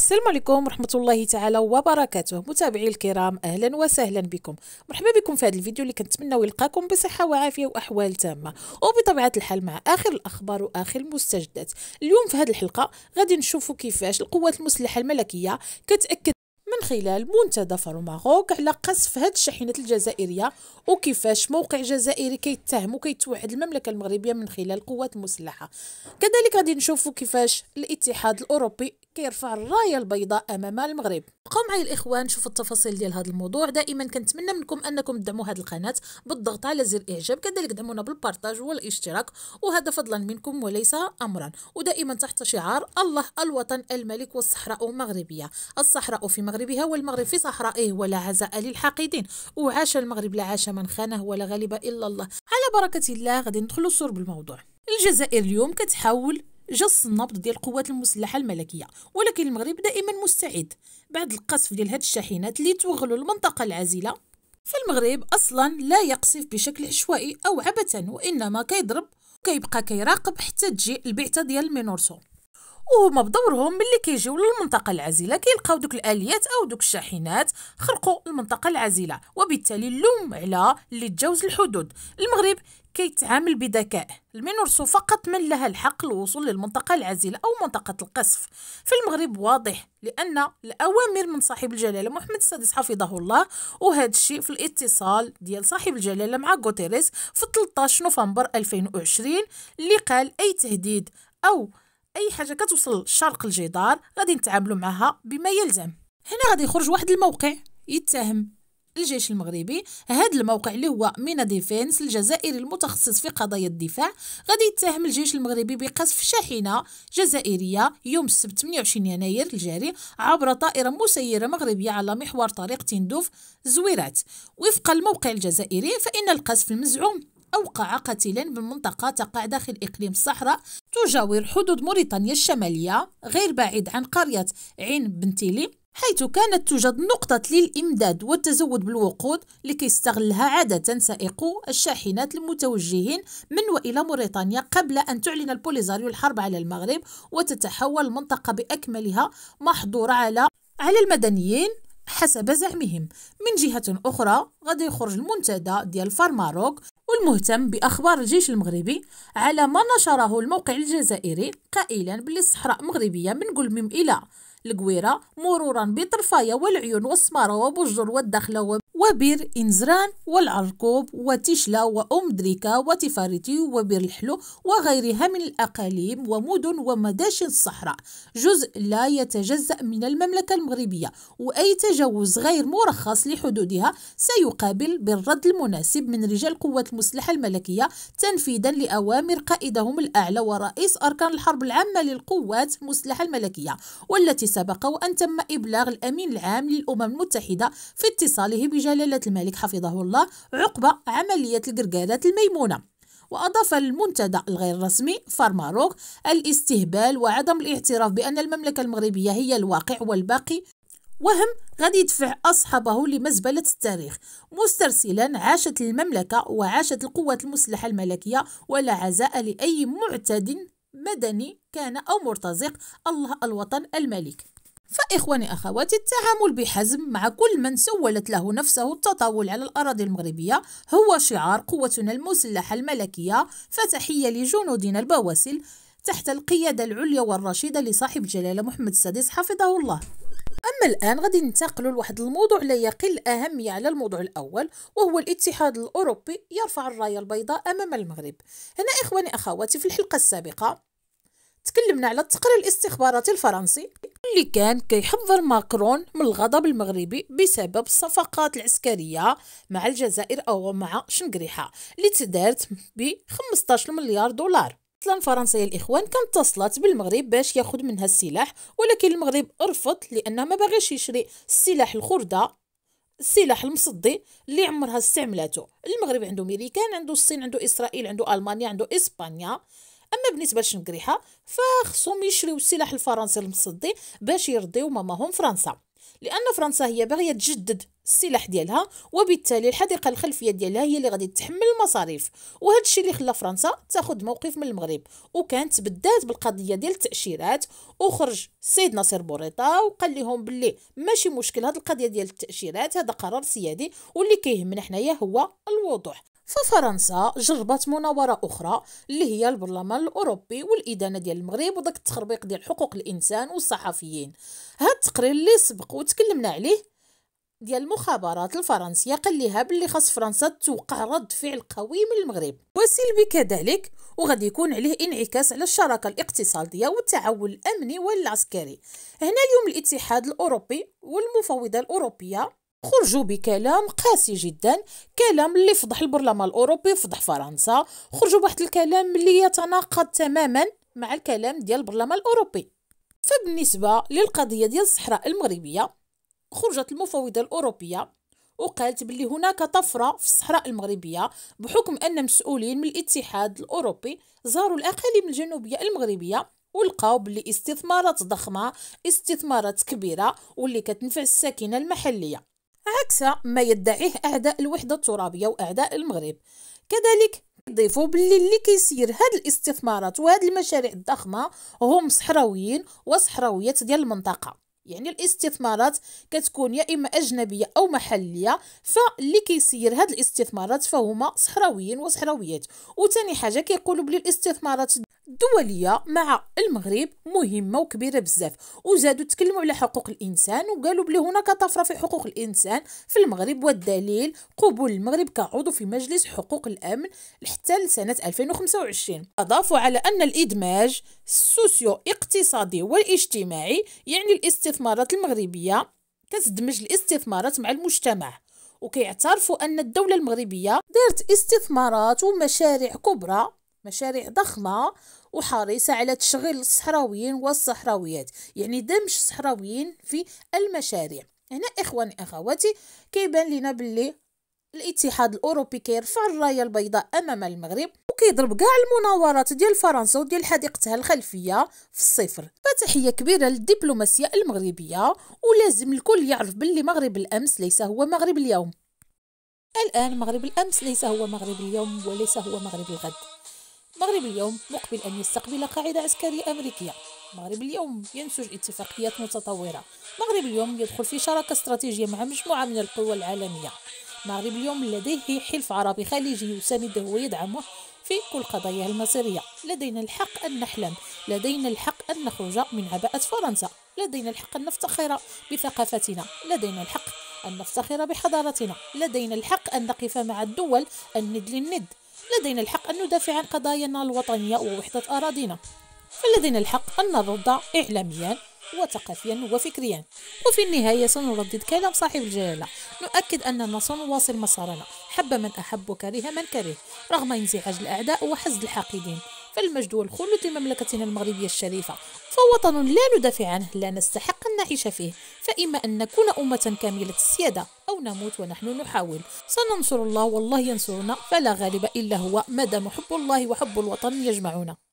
السلام عليكم ورحمة الله تعالى وبركاته متابعي الكرام أهلا وسهلا بكم مرحبا بكم في هذا الفيديو اللي كنتمنى يلقاكم بصحة وعافية وأحوال تامة وبطبيعة الحال مع آخر الأخبار وآخر المستجدات اليوم في هذه الحلقة غادي نشوفوا كيفاش القوات المسلحة الملكية كتأكد من خلال منتدى فارماغوك على قصف هاد الشاحنات الجزائريه وكيفاش موقع جزائري كيتهم وكيتوحد المملكه المغربيه من خلال القوات المسلحه كذلك غادي نشوفوا كيفاش الاتحاد الاوروبي كيرفع الرايه البيضاء امام المغرب بقاو معايا الاخوان شوفوا التفاصيل ديال هذا الموضوع دائما كنتمنى منكم انكم تدعموا هذه القناه بالضغط على زر الاعجاب كذلك دعمونا بالبارطاج والاشتراك وهذا فضلا منكم وليس امرا ودائما تحت شعار الله الوطن الملك والصحراء مغربيه الصحراء في مغرب مغربها والمغرب في صحرائه ولا عزاء للحاقدين وعاش المغرب لا عاش من خانه ولا غلب إلا الله على بركة الله غادي ندخلوا الصور بالموضوع الجزائر اليوم كتحاول جس النبض ديال القوات المسلحه الملكيه ولكن المغرب دائما مستعد بعد القصف ديال هاد الشاحنات اللي توغلوا المنطقه العازله فالمغرب اصلا لا يقصف بشكل عشوائي او عبثا وانما كيضرب كيبقى كيراقب حتى تجي البعثه ديال مينورسو وهما بدورهم ملي كيجيو للمنطقه العازله كيلقاو دوك الاليات او دوك الشاحنات خرقوا المنطقه العازله وبالتالي اللوم على اللي تجاوز الحدود المغرب كيتعامل بذكاء المينورسو فقط من لها الحق الوصول للمنطقة العازلة أو منطقة القصف في المغرب واضح لأن الأوامر من صاحب الجلالة محمد السادس حفظه الله وهذا الشيء في الاتصال ديال صاحب الجلالة مع غوتيريس في 13 نوفمبر 2020 اللي قال أي تهديد أو اي حاجه كتوصل شرق الجدار غادي نتعاملوا معها بما يلزم هنا غادي يخرج واحد الموقع يتهم الجيش المغربي هذا الموقع اللي هو مينا ديفينس الجزائري المتخصص في قضايا الدفاع غادي يتهم الجيش المغربي بقصف شاحنة جزائرية يوم السبت 28 يناير الجاري عبر طائرة مسيرة مغربية على محور طريق تندوف زويرات وفق الموقع الجزائري فإن القصف المزعوم أوقع قتيلا من منطقة تقع داخل إقليم الصحراء تجاور حدود موريتانيا الشمالية غير بعيد عن قرية عين بنتيلي حيث كانت توجد نقطة للإمداد والتزود بالوقود لكي يستغلها عادة سائقو الشاحنات المتوجهين من وإلى موريتانيا قبل أن تعلن البوليزاريو الحرب على المغرب وتتحول المنطقة بأكملها محظورة على على المدنيين حسب زعمهم من جهة أخرى غادي يخرج المنتدى ديال فارماروك والمهتم بأخبار الجيش المغربي على ما نشره الموقع الجزائري قائلا باللي الصحراء مغربية من قلمم إلى القويرة مرورا بطرفايا والعيون والسمارة وبوجر والدخلة وبير إنزران والعرقوب وتشلا وأم دريكا وتفاريتي وبير الحلو وغيرها من الأقاليم ومدن ومداشن الصحراء جزء لا يتجزأ من المملكة المغربية وأي تجاوز غير مرخص لحدودها سيقابل بالرد المناسب من رجال القوات المسلحة الملكية تنفيذا لأوامر قائدهم الأعلى ورئيس أركان الحرب العامة للقوات المسلحة الملكية والتي سبق وأن تم إبلاغ الأمين العام للأمم المتحدة في اتصاله بجانب جلالة الملك حفظه الله عقب عملية القرقادات الميمونة وأضاف المنتدى الغير رسمي فارماروك الاستهبال وعدم الاعتراف بأن المملكة المغربية هي الواقع والباقي وهم غادي يدفع أصحابه لمزبلة التاريخ مسترسلا عاشت المملكة وعاشت القوات المسلحة الملكية ولا عزاء لأي معتد مدني كان أو مرتزق الله الوطن الملك فإخواني أخواتي التعامل بحزم مع كل من سولت له نفسه التطاول على الأراضي المغربية هو شعار قوتنا المسلحة الملكية فتحية لجنودنا البواسل تحت القيادة العليا والرشيدة لصاحب جلالة محمد السادس حفظه الله أما الآن غادي ننتقل لواحد الموضوع لا يقل أهمية على الموضوع الأول وهو الاتحاد الأوروبي يرفع الراية البيضاء أمام المغرب هنا إخواني أخواتي في الحلقة السابقة تكلمنا على التقرير الاستخباراتي الفرنسي اللي كان كيحذر ماكرون من الغضب المغربي بسبب الصفقات العسكرية مع الجزائر أو مع شنقريحة اللي تدارت ب 15 مليار دولار فرنسا يا الإخوان كانت اتصلت بالمغرب باش ياخد منها السلاح ولكن المغرب رفض لأنه ما باغيش يشري السلاح الخردة السلاح المصدي اللي عمرها استعملته المغرب عنده ميريكان عنده الصين عنده إسرائيل عنده ألمانيا عنده إسبانيا اما بالنسبه لشنقريحه فخصهم يشريو السلاح الفرنسي المصدي باش يرضيو ماماهم فرنسا لان فرنسا هي باغيه تجدد السلاح ديالها وبالتالي الحديقه الخلفيه ديالها هي اللي غادي تحمل المصاريف وهذا الشيء اللي خلى فرنسا تاخذ موقف من المغرب وكانت بدات بالقضيه ديال التاشيرات وخرج السيد ناصر بوريطه وقال لهم باللي ماشي مشكل هذه القضيه ديال التاشيرات هذا قرار سيادي واللي كيهمنا حنايا هو الوضوح ففرنسا جربت مناوره اخرى اللي هي البرلمان الاوروبي والادانه ديال المغرب وداك التخربيق ديال حقوق الانسان والصحفيين هاد التقرير اللي سبق وتكلمنا عليه ديال المخابرات الفرنسيه قال ليها باللي خاص فرنسا توقع رد فعل قوي من المغرب وسلبي كذلك وغادي يكون عليه انعكاس على الشراكه الاقتصاديه والتعاون الامني والعسكري هنا اليوم الاتحاد الاوروبي والمفوضه الاوروبيه خرجوا بكلام قاسي جدا كلام اللي فضح البرلمان الاوروبي فضح فرنسا خرجوا بواحد الكلام اللي يتناقض تماما مع الكلام ديال البرلمان الاوروبي فبالنسبه للقضيه ديال الصحراء المغربيه خرجت المفوضه الاوروبيه وقالت بلي هناك طفره في الصحراء المغربيه بحكم ان مسؤولين من الاتحاد الاوروبي زاروا الاقاليم الجنوبيه المغربيه ولقاو بلي استثمارات ضخمه استثمارات كبيره واللي كتنفع الساكنه المحليه عكس ما يدعيه أعداء الوحدة الترابية وأعداء المغرب كذلك يضيفوا باللي اللي كيسير هاد الاستثمارات وهاد المشاريع الضخمة هم صحراويين وصحراويات ديال المنطقة يعني الاستثمارات كتكون يا اما اجنبيه او محليه فاللي كيسير هاد الاستثمارات فهما صحراويين وصحراويات وثاني حاجه كيقولوا بلي الاستثمارات الدوليه مع المغرب مهمه وكبيره بزاف وزادوا تكلموا على حقوق الانسان وقالوا بلي هناك طفره في حقوق الانسان في المغرب والدليل قبول المغرب كعضو في مجلس حقوق الامن حتى لسنه 2025 اضافوا على ان الادماج السوسيو اقتصادي والاجتماعي يعني الاستثمار الاستثمارات المغربية كتدمج الاستثمارات مع المجتمع وكيعترفوا أن الدولة المغربية دارت استثمارات ومشاريع كبرى مشاريع ضخمة وحريصة على تشغيل الصحراويين والصحراويات يعني دمج الصحراويين في المشاريع هنا إخواني أخواتي كيبان لنا باللي الاتحاد الاوروبي كيرفع الرايه البيضاء امام المغرب وكيضرب كاع المناورات ديال فرنسا وديال حديقتها الخلفيه في الصفر فتحيه كبيره للدبلوماسيه المغربيه ولازم الكل يعرف باللي مغرب الامس ليس هو مغرب اليوم الان مغرب الامس ليس هو مغرب اليوم وليس هو مغرب الغد مغرب اليوم مقبل ان يستقبل قاعده عسكريه امريكيه مغرب اليوم ينسج اتفاقيات متطوره مغرب اليوم يدخل في شراكه استراتيجيه مع مجموعه من القوى العالميه المغرب اليوم لديه حلف عربي خليجي يسانده ويدعمه في كل قضايا المصيرية لدينا الحق أن نحلم لدينا الحق أن نخرج من عباءة فرنسا لدينا الحق أن نفتخر بثقافتنا لدينا الحق أن نفتخر بحضارتنا لدينا الحق أن نقف مع الدول الند للند لدينا الحق أن ندافع عن قضايانا الوطنية ووحدة أراضينا فلدينا الحق أن نرد إعلاميا وثقافيا وفكريا وفي النهاية سنردد كلام صاحب الجلالة نؤكد أننا سنواصل مسارنا حب من أحب وكره من كره رغم انزعاج الأعداء وحزد الحاقدين فالمجد والخلود لمملكتنا المغربية الشريفة فوطن لا ندافع عنه لا نستحق أن نعيش فيه فإما أن نكون أمة كاملة السيادة أو نموت ونحن نحاول سننصر الله والله ينصرنا فلا غالب إلا هو مدى حب الله وحب الوطن يجمعنا